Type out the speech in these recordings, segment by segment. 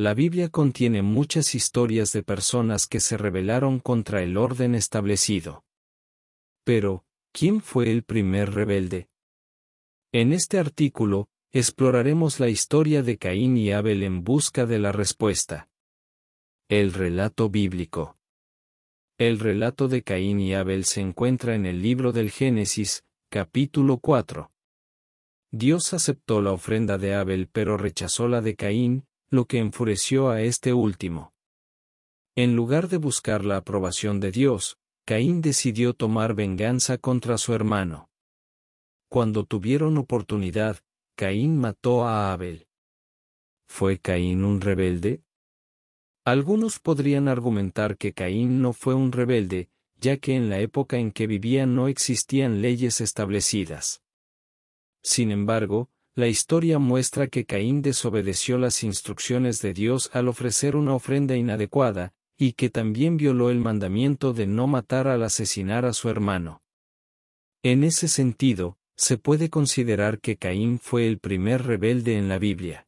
La Biblia contiene muchas historias de personas que se rebelaron contra el orden establecido. Pero, ¿quién fue el primer rebelde? En este artículo, exploraremos la historia de Caín y Abel en busca de la respuesta. El relato bíblico. El relato de Caín y Abel se encuentra en el libro del Génesis, capítulo 4. Dios aceptó la ofrenda de Abel pero rechazó la de Caín, lo que enfureció a este último. En lugar de buscar la aprobación de Dios, Caín decidió tomar venganza contra su hermano. Cuando tuvieron oportunidad, Caín mató a Abel. ¿Fue Caín un rebelde? Algunos podrían argumentar que Caín no fue un rebelde, ya que en la época en que vivía no existían leyes establecidas. Sin embargo, la historia muestra que Caín desobedeció las instrucciones de Dios al ofrecer una ofrenda inadecuada, y que también violó el mandamiento de no matar al asesinar a su hermano. En ese sentido, se puede considerar que Caín fue el primer rebelde en la Biblia.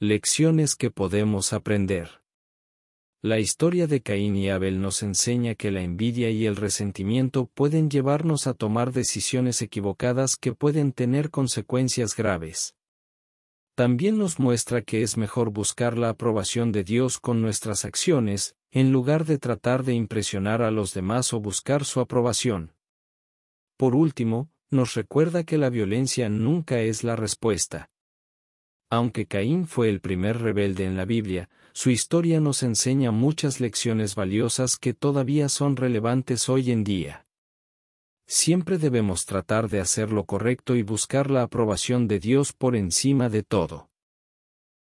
Lecciones que podemos aprender. La historia de Caín y Abel nos enseña que la envidia y el resentimiento pueden llevarnos a tomar decisiones equivocadas que pueden tener consecuencias graves. También nos muestra que es mejor buscar la aprobación de Dios con nuestras acciones, en lugar de tratar de impresionar a los demás o buscar su aprobación. Por último, nos recuerda que la violencia nunca es la respuesta. Aunque Caín fue el primer rebelde en la Biblia, su historia nos enseña muchas lecciones valiosas que todavía son relevantes hoy en día. Siempre debemos tratar de hacer lo correcto y buscar la aprobación de Dios por encima de todo.